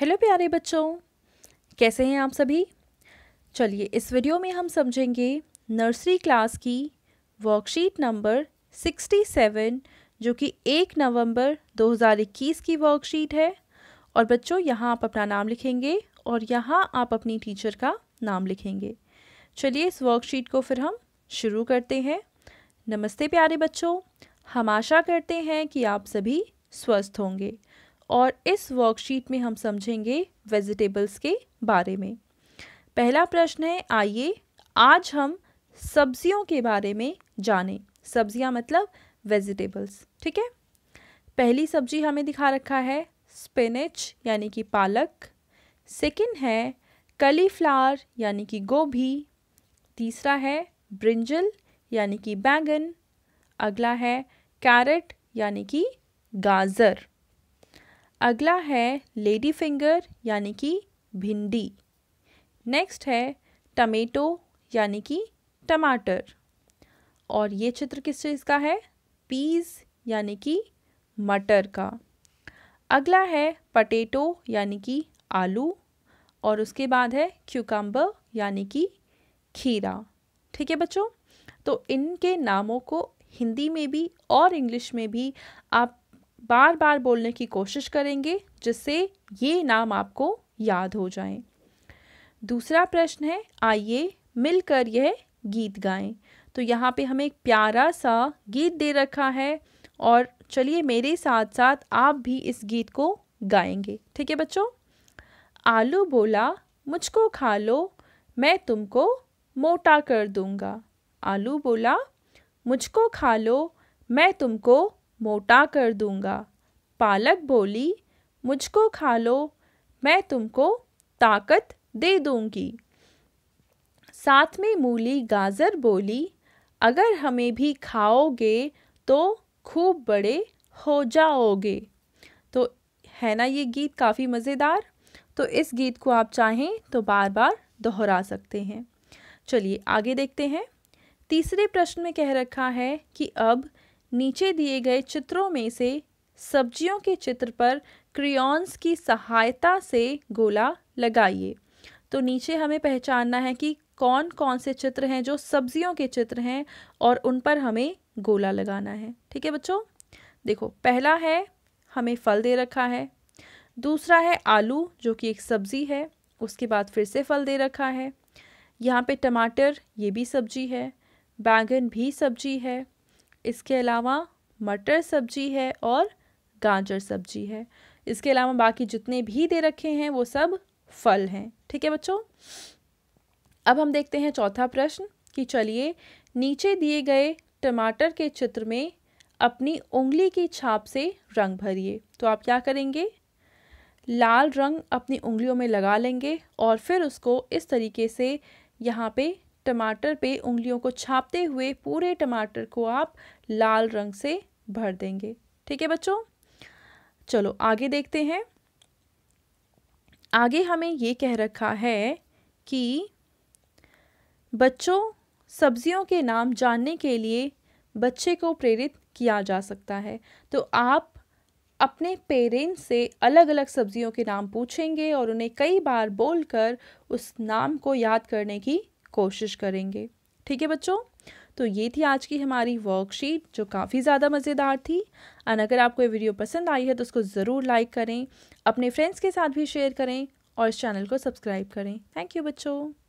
hello प्यारे बच्चों कैसे हैं आप सभी चलिए इस वीडियो में हम समझेंगे नर्सरी क्लास की वर्कशीट नंबर 67 जो कि 1 नवंबर 2021 की वर्कशीट है और बच्चों यहाँ आप अपना नाम लिखेंगे और यहाँ आप अपनी टीचर का नाम लिखेंगे चलिए इस वर्कशीट को फिर हम शुरू करते हैं नमस्ते प्यारे बच्चों हम आशा करते हैं कि आप सभी स्वस्थ होंगे और इस वर्कशीट में हम समझेंगे वेजिटेबल्स के बारे में पहला प्रश्न है आइए आज हम सब्जियों के बारे में जानें सब्जियां मतलब वेजिटेबल्स ठीक है पहली सब्जी हमें दिखा रखा है स्पिनच यानी कि पालक सेकंड है कलीफ्लावर यानी कि गोभी तीसरा है ब्रिंजल यानी कि बैंगन अगला है कैरेट यानी कि गाजर अगला है लेडी फिंगर यानी कि भिंडी नेक्स्ट है टमेटो यानी कि टमाटर और ये चित्र किस चीज़ का है पीज़ यानी कि मटर का अगला है पटेटो यानी कि आलू और उसके बाद है क्यूकम्बर यानी कि खीरा ठीक है बच्चों तो इनके नामों को हिंदी में भी और इंग्लिश में भी आप बार बार बोलने की कोशिश करेंगे जिससे ये नाम आपको याद हो जाए दूसरा प्रश्न है आइए मिलकर यह गीत गाएं तो यहाँ पे हमें एक प्यारा सा गीत दे रखा है और चलिए मेरे साथ साथ आप भी इस गीत को गाएंगे ठीक है बच्चों आलू बोला मुझको खा लो मैं तुमको मोटा कर दूंगा आलू बोला मुझको खा लो मैं तुमको मोटा कर दूंगा पालक बोली मुझको खा लो मैं तुमको ताकत दे दूंगी साथ में मूली गाजर बोली अगर हमें भी खाओगे तो खूब बड़े हो जाओगे तो है ना ये गीत काफ़ी मज़ेदार तो इस गीत को आप चाहें तो बार बार दोहरा सकते हैं चलिए आगे देखते हैं तीसरे प्रश्न में कह रखा है कि अब नीचे दिए गए चित्रों में से सब्जियों के चित्र पर क्रियॉन्स की सहायता से गोला लगाइए तो नीचे हमें पहचानना है कि कौन कौन से चित्र हैं जो सब्जियों के चित्र हैं और उन पर हमें गोला लगाना है ठीक है बच्चों देखो पहला है हमें फल दे रखा है दूसरा है आलू जो कि एक सब्ज़ी है उसके बाद फिर से फल दे रखा है यहाँ पे टमाटर ये भी सब्जी है बैंगन भी सब्जी है इसके अलावा मटर सब्जी है और गाजर सब्जी है इसके अलावा बाकी जितने भी दे रखे हैं वो सब फल हैं ठीक है बच्चों अब हम देखते हैं चौथा प्रश्न कि चलिए नीचे दिए गए टमाटर के चित्र में अपनी उंगली की छाप से रंग भरिए तो आप क्या करेंगे लाल रंग अपनी उंगलियों में लगा लेंगे और फिर उसको इस तरीके से यहाँ पे टमाटर पे उंगलियों को छापते हुए पूरे टमाटर को आप लाल रंग से भर देंगे ठीक है बच्चों चलो आगे देखते हैं आगे हमें ये कह रखा है कि बच्चों सब्जियों के नाम जानने के लिए बच्चे को प्रेरित किया जा सकता है तो आप अपने पेरेंट्स से अलग अलग सब्जियों के नाम पूछेंगे और उन्हें कई बार बोलकर उस नाम को याद करने की कोशिश करेंगे ठीक है बच्चों तो ये थी आज की हमारी वर्कशीट जो काफ़ी ज़्यादा मज़ेदार थी और अगर आपको ये वीडियो पसंद आई है तो उसको ज़रूर लाइक करें अपने फ्रेंड्स के साथ भी शेयर करें और इस चैनल को सब्सक्राइब करें थैंक यू बच्चों